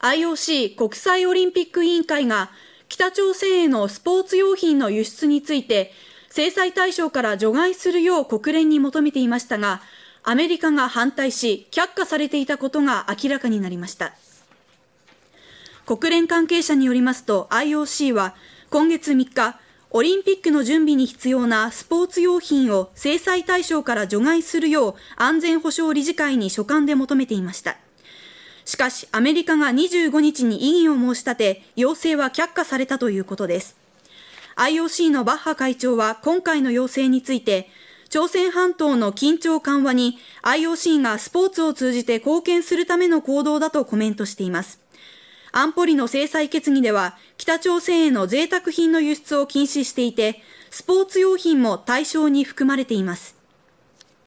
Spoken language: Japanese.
IOC 国際オリンピック委員会が北朝鮮へのスポーツ用品の輸出について制裁対象から除外するよう国連に求めていましたがアメリカが反対し却下されていたことが明らかになりました国連関係者によりますと IOC は今月3日オリンピックの準備に必要なスポーツ用品を制裁対象から除外するよう安全保障理事会に所管で求めていましたかし、アメリカが25日に異議を申し立て、要請は却下されたということです。IOC のバッハ会長は今回の要請について、朝鮮半島の緊張緩和に IOC がスポーツを通じて貢献するための行動だとコメントしています。安保理の制裁決議では、北朝鮮への贅沢品の輸出を禁止していて、スポーツ用品も対象に含まれています。